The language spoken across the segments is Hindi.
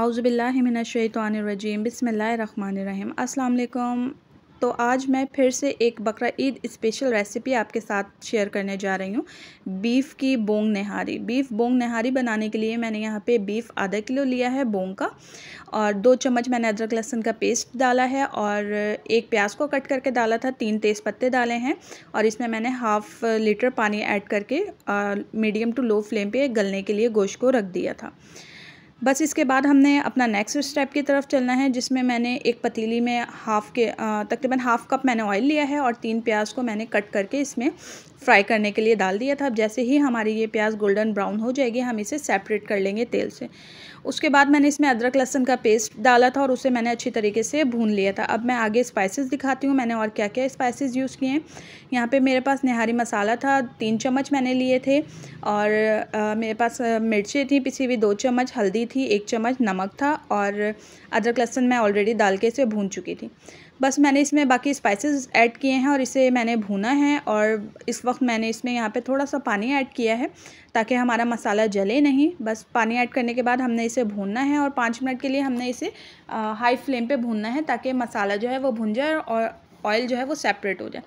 आउज़बिल्लिमिनशैतरजीम बसमीम अल्लाम तो आज मैं फिर से एक बकरा ईद स्पेशल रेसिपी आपके साथ शेयर करने जा रही हूँ बीफ़ की बोंग नहारी बीफ़ बोंग नहारी बनाने के लिए मैंने यहाँ पे बीफ़ आधा किलो लिया है बोंग का और दो चम्मच मैंने अदरक लहसुन का पेस्ट डाला है और एक प्याज को कट करके डाला था तीन तेज़ पत्ते डाले हैं और इसमें मैंने हाफ़ लीटर पानी ऐड करके मीडियम टू लो फ्लेम पर गलने के लिए गोश्त को रख दिया था बस इसके बाद हमने अपना नेक्स्ट स्टेप की तरफ चलना है जिसमें मैंने एक पतीली में हाफ़ के तकरीबन हाफ़ कप मैंने ऑयल लिया है और तीन प्याज को मैंने कट करके इसमें फ्राई करने के लिए डाल दिया था अब जैसे ही हमारी ये प्याज गोल्डन ब्राउन हो जाएगी हम इसे सेपरेट कर लेंगे तेल से उसके बाद मैंने इसमें अदरक लहसन का पेस्ट डाला था और उसे मैंने अच्छी तरीके से भून लिया था अब मैं आगे स्पाइसेस दिखाती हूँ मैंने और क्या क्या स्पाइसेस यूज़ किए हैं यहाँ पे मेरे पास निहारी मसाला था तीन चम्मच मैंने लिए थे और आ, मेरे पास मिर्ची थी पिसी हुई दो चम्मच हल्दी थी एक चम्मच नमक था और अदरक लहसुन मैं ऑलरेडी डाल के इसे भून चुकी थी बस मैंने इसमें बाकी स्पाइसेस ऐड किए हैं और इसे मैंने भूना है और इस वक्त मैंने इसमें यहाँ पे थोड़ा सा पानी ऐड किया है ताकि हमारा मसाला जले नहीं बस पानी ऐड करने के बाद हमने इसे भूनना है और पाँच मिनट के लिए हमने इसे आ, हाई फ्लेम पे भूनना है ताकि मसाला जो है वो भुन जाए और ऑयल जो है वो सेपरेट हो जाए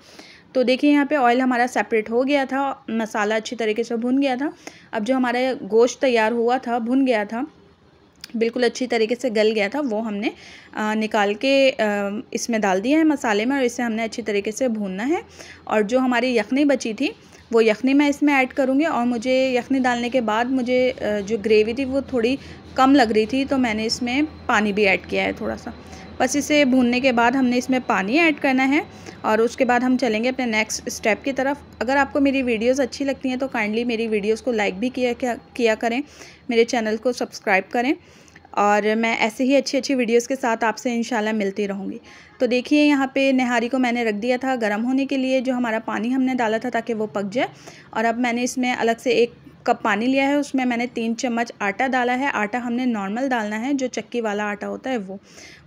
तो देखिए यहाँ पे ऑयल हमारा सेपरेट हो गया था मसाला अच्छी तरीके से भुन गया था अब जो हमारा गोश्त तैयार हुआ था भुन गया था बिल्कुल अच्छी तरीके से गल गया था वो हमने निकाल के इसमें डाल दिया है मसाले में और इसे हमने अच्छी तरीके से भूनना है और जो हमारी यखनी बची थी वो यखनी मैं इसमें ऐड करूँगी और मुझे यखनी डालने के बाद मुझे जो ग्रेवी थी वो थोड़ी कम लग रही थी तो मैंने इसमें पानी भी ऐड किया है थोड़ा सा बस इसे भूनने के बाद हमने इसमें पानी ऐड करना है और उसके बाद हम चलेंगे अपने नेक्स्ट स्टेप की तरफ अगर आपको मेरी वीडियोस अच्छी लगती हैं तो काइंडली मेरी वीडियोस को लाइक भी किया किया करें मेरे चैनल को सब्सक्राइब करें और मैं ऐसे ही अच्छी अच्छी वीडियोस के साथ आपसे इंशाल्लाह मिलती रहूँगी तो देखिए यहाँ पे नहारी को मैंने रख दिया था गर्म होने के लिए जो हमारा पानी हमने डाला था ताकि वो पक जाए और अब मैंने इसमें अलग से एक कप पानी लिया है उसमें मैंने तीन चम्मच आटा डाला है आटा हमने नॉर्मल डालना है जो चक्की वाला आटा होता है वो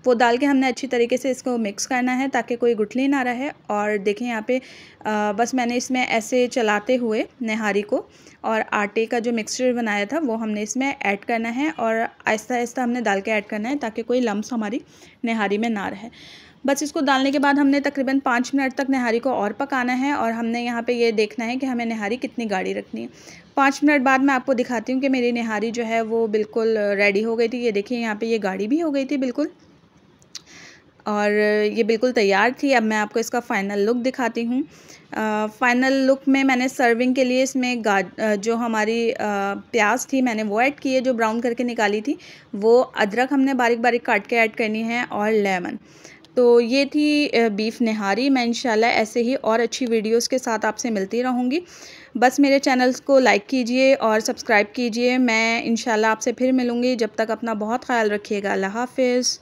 वो डाल के हमने अच्छी तरीके से इसको मिक्स करना है ताकि कोई गुठली ना रहे और देखें यहाँ पे आ, बस मैंने इसमें ऐसे चलाते हुए नहारी को और आटे का जो मिक्सचर बनाया था वो हमने इसमें ऐड करना है और आहिस्ता आहिस्ता हमने डाल के ऐड करना है ताकि कोई लम्स हमारी नहारी में ना रहे बस इसको डालने के बाद हमने तकरीबन पाँच मिनट तक नहारी को और पकाना है और हमने यहाँ पे ये देखना है कि हमें नहारी कितनी गाढ़ी रखनी है पाँच मिनट बाद मैं आपको दिखाती हूँ कि मेरी नहारी जो है वो बिल्कुल रेडी हो गई थी ये देखिए यहाँ पर ये गाढ़ी भी हो गई थी बिल्कुल और ये बिल्कुल तैयार थी अब मैं आपको इसका फ़ाइनल लुक दिखाती हूँ फ़ाइनल लुक में मैंने सर्विंग के लिए इसमें गा जो हमारी आ, प्याज थी मैंने वो ऐड की है जो ब्राउन करके निकाली थी वो अदरक हमने बारीक बारीक काट के ऐड करनी है और लेमन तो ये थी बीफ़ नहारी मैं इंशाल्लाह ऐसे ही और अच्छी वीडियोस के साथ आपसे मिलती रहूँगी बस मेरे चैनल्स को लाइक कीजिए और सब्सक्राइब कीजिए मैं इंशाल्लाह आपसे फिर मिलूँगी जब तक अपना बहुत ख्याल रखिएगा अल्लाह हाफिज़